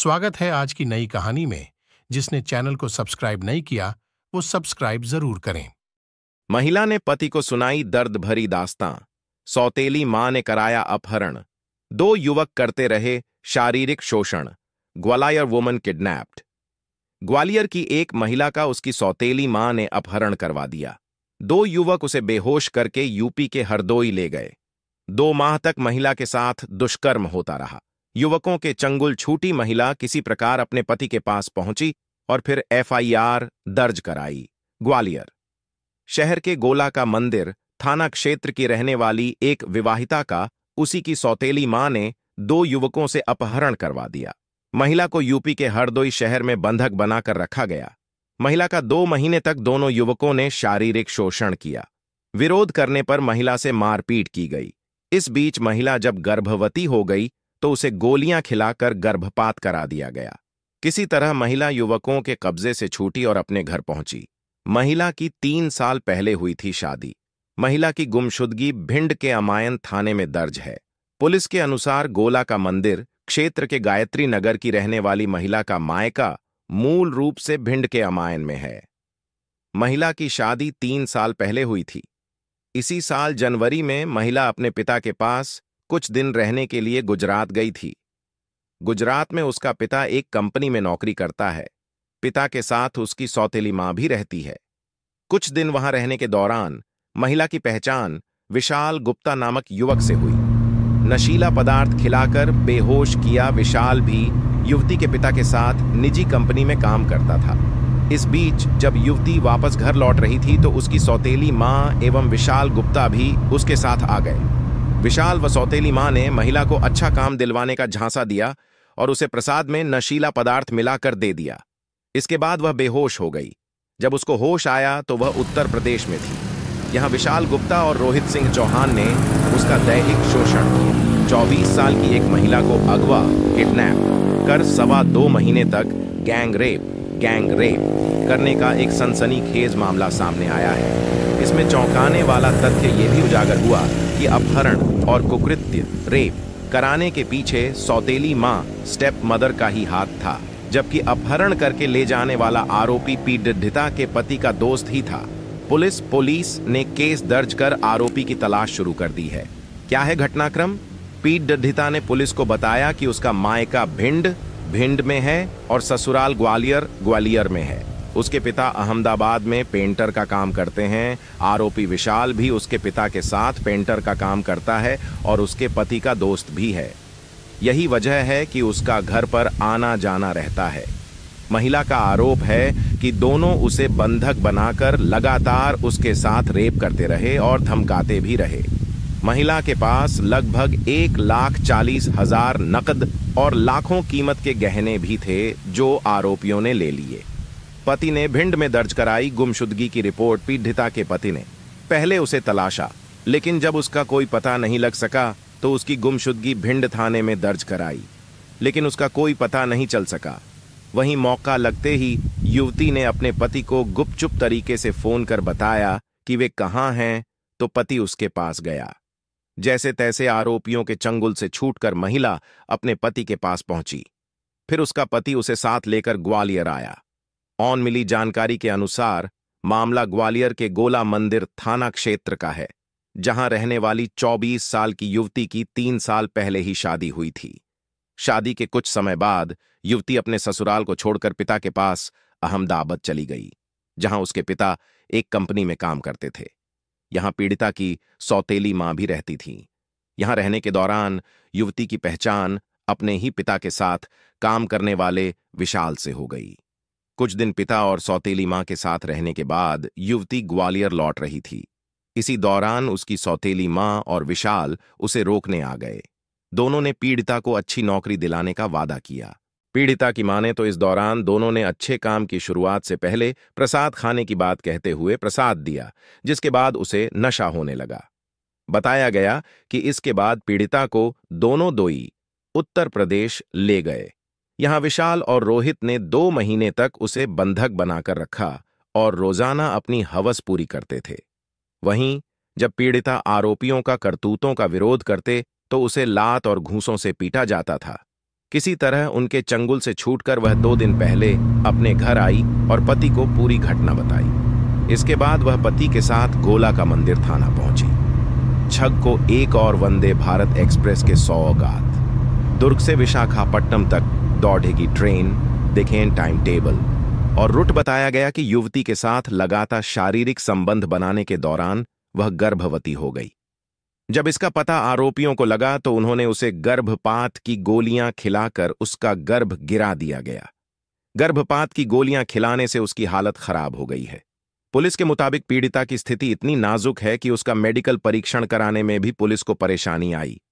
स्वागत है आज की नई कहानी में जिसने चैनल को सब्सक्राइब नहीं किया वो सब्सक्राइब जरूर करें महिला ने पति को सुनाई दर्द भरी दास्तां सौतेली मां ने कराया अपहरण दो युवक करते रहे शारीरिक शोषण ग्वालियर वुमन किडनैप्ड ग्वालियर की एक महिला का उसकी सौतेली मां ने अपहरण करवा दिया दो युवक उसे बेहोश करके यूपी के हरदोई ले गए दो माह तक महिला के साथ दुष्कर्म होता रहा युवकों के चंगुल छूटी महिला किसी प्रकार अपने पति के पास पहुंची और फिर एफआईआर दर्ज कराई ग्वालियर शहर के गोला का मंदिर थाना क्षेत्र की रहने वाली एक विवाहिता का उसी की सौतेली मां ने दो युवकों से अपहरण करवा दिया महिला को यूपी के हरदोई शहर में बंधक बनाकर रखा गया महिला का दो महीने तक दोनों युवकों ने शारीरिक शोषण किया विरोध करने पर महिला से मारपीट की गई इस बीच महिला जब गर्भवती हो गई तो उसे गोलियां खिलाकर गर्भपात करा दिया गया किसी तरह महिला युवकों के कब्जे से छूटी और अपने घर पहुंची महिला की तीन साल पहले हुई थी शादी महिला की गुमशुदगी भिंड के अमायन थाने में दर्ज है पुलिस के अनुसार गोला का मंदिर क्षेत्र के गायत्री नगर की रहने वाली महिला का मायका मूल रूप से भिंड के अमायन में है महिला की शादी तीन साल पहले हुई थी इसी साल जनवरी में महिला अपने पिता के पास कुछ दिन रहने के लिए गुजरात गई थी गुजरात में उसका पिता एक कंपनी में नौकरी करता है पिता के साथ उसकी सौतेली मां भी रहती है कुछ दिन वहां रहने के दौरान महिला की पहचान विशाल गुप्ता नामक युवक से हुई नशीला पदार्थ खिलाकर बेहोश किया विशाल भी युवती के पिता के साथ निजी कंपनी में काम करता था इस बीच जब युवती वापस घर लौट रही थी तो उसकी सौतेली मां एवं विशाल गुप्ता भी उसके साथ आ गए विशाल व सौतेली माँ ने महिला को अच्छा काम दिलवाने का झांसा दिया और उसे प्रसाद में नशीला पदार्थ मिलाकर दे दिया इसके बाद वह बेहोश हो गई जब उसको होश आया तो वह उत्तर प्रदेश में थी यहाँ विशाल गुप्ता और रोहित सिंह चौहान ने उसका दैहिक शोषण किया चौबीस साल की एक महिला को अगवा किडनैप कर सवा दो महीने तक गैंग रेप गैंग रेप करने का एक सनसनीखेज मामला सामने आया है इसमें चौंकाने वाला तथ्य ये भी उजागर हुआ कि अपहरण और कुकृत्य रेप कराने के पीछे सौतेली माँ स्टेप मदर का ही हाथ था जबकि अपहरण करके ले जाने वाला आरोपी पीडिता के पति का दोस्त ही था पुलिस पुलिस ने केस दर्ज कर आरोपी की तलाश शुरू कर दी है क्या है घटनाक्रम पीडिता ने पुलिस को बताया कि उसका मायका भिंड भिंड में है और ससुराल ग्वालियर ग्वालियर में है उसके पिता अहमदाबाद में पेंटर का काम करते हैं आरोपी विशाल भी उसके पिता के साथ पेंटर का काम करता है और उसके पति का दोस्त भी है यही वजह है कि उसका घर पर आना जाना रहता है महिला का आरोप है कि दोनों उसे बंधक बनाकर लगातार उसके साथ रेप करते रहे और धमकाते भी रहे महिला के पास लगभग एक लाख चालीस हजार नकद और लाखों कीमत के गहने भी थे जो आरोपियों ने ले लिए पति ने भिंड में दर्ज कराई गुमशुदगी की रिपोर्ट पीड़िता के पति ने पहले उसे तलाशा लेकिन जब उसका कोई पता नहीं लग सका तो उसकी गुमशुदगी भिंड थाने में दर्ज कराई लेकिन उसका कोई पता नहीं चल सका वहीं मौका लगते ही युवती ने अपने पति को गुपचुप तरीके से फोन कर बताया कि वे कहाँ हैं तो पति उसके पास गया जैसे तैसे आरोपियों के चंगुल से छूटकर महिला अपने पति के पास पहुंची फिर उसका पति उसे साथ लेकर ग्वालियर आया ऑन मिली जानकारी के अनुसार मामला ग्वालियर के गोला मंदिर थाना क्षेत्र का है जहां रहने वाली 24 साल की युवती की तीन साल पहले ही शादी हुई थी शादी के कुछ समय बाद युवती अपने ससुराल को छोड़कर पिता के पास अहमदाबाद चली गई जहां उसके पिता एक कंपनी में काम करते थे यहां पीड़िता की सौतेली मां भी रहती थी यहां रहने के दौरान युवती की पहचान अपने ही पिता के साथ काम करने वाले विशाल से हो गई कुछ दिन पिता और सौतेली मां के साथ रहने के बाद युवती ग्वालियर लौट रही थी इसी दौरान उसकी सौतेली मां और विशाल उसे रोकने आ गए दोनों ने पीड़िता को अच्छी नौकरी दिलाने का वादा किया पीड़िता की माने तो इस दौरान दोनों ने अच्छे काम की शुरुआत से पहले प्रसाद खाने की बात कहते हुए प्रसाद दिया जिसके बाद उसे नशा होने लगा बताया गया कि इसके बाद पीड़िता को दोनों दोई उत्तर प्रदेश ले गए यहां विशाल और रोहित ने दो महीने तक उसे बंधक बनाकर रखा और रोजाना अपनी हवस पूरी करते थे वहीं जब पीड़िता आरोपियों का करतूतों का विरोध करते तो उसे लात और घूसों से पीटा जाता था किसी तरह उनके चंगुल से छूटकर वह दो दिन पहले अपने घर आई और पति को पूरी घटना बताई इसके बाद वह पति के साथ गोला का मंदिर थाना पहुंची छग को एक और वंदे भारत एक्सप्रेस के सौगात दुर्ग से विशाखापट्टनम तक दौड़ेगी ट्रेन देखें टाइम टेबल और रुट बताया गया कि युवती के साथ लगातार शारीरिक संबंध बनाने के दौरान वह गर्भवती हो गई जब इसका पता आरोपियों को लगा तो उन्होंने उसे गर्भपात की गोलियां खिलाकर उसका गर्भ गिरा दिया गया गर्भपात की गोलियां खिलाने से उसकी हालत खराब हो गई है पुलिस के मुताबिक पीड़िता की स्थिति इतनी नाजुक है कि उसका मेडिकल परीक्षण कराने में भी पुलिस को परेशानी आई